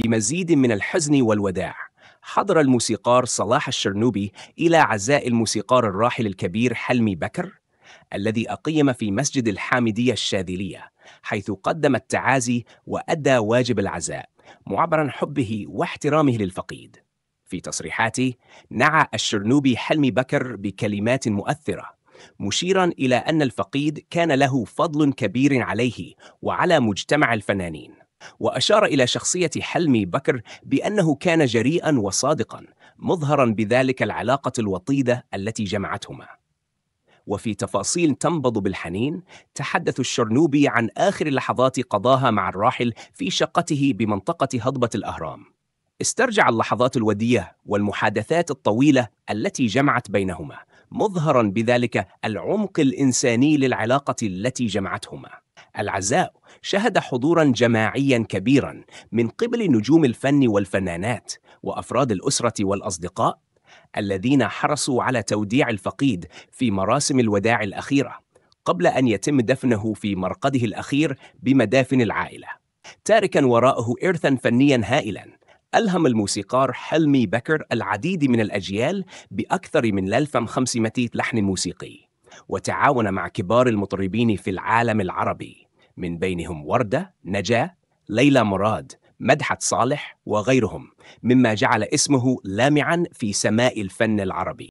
بمزيد من الحزن والوداع حضر الموسيقار صلاح الشرنوبي إلى عزاء الموسيقار الراحل الكبير حلمي بكر الذي أقيم في مسجد الحامدية الشاذلية حيث قدم التعازي وأدى واجب العزاء معبرا حبه واحترامه للفقيد في تصريحاته نعى الشرنوبي حلمي بكر بكلمات مؤثره مشيرا الى ان الفقيد كان له فضل كبير عليه وعلى مجتمع الفنانين وأشار إلى شخصية حلمي بكر بأنه كان جريئا وصادقا مظهرا بذلك العلاقة الوطيدة التي جمعتهما وفي تفاصيل تنبض بالحنين تحدث الشرنوبي عن آخر لحظات قضاها مع الراحل في شقته بمنطقة هضبة الأهرام استرجع اللحظات الودية والمحادثات الطويلة التي جمعت بينهما مظهرا بذلك العمق الإنساني للعلاقة التي جمعتهما العزاء شهد حضورا جماعيا كبيرا من قبل نجوم الفن والفنانات وافراد الاسره والاصدقاء الذين حرصوا على توديع الفقيد في مراسم الوداع الاخيره قبل ان يتم دفنه في مرقده الاخير بمدافن العائله تاركا وراءه ارثا فنيا هائلا ألهم الموسيقار حلمي بكر العديد من الأجيال بأكثر من 1500 لحن موسيقي وتعاون مع كبار المطربين في العالم العربي من بينهم وردة، نجاة، ليلى مراد، مدحت صالح وغيرهم، مما جعل اسمه لامعا في سماء الفن العربي.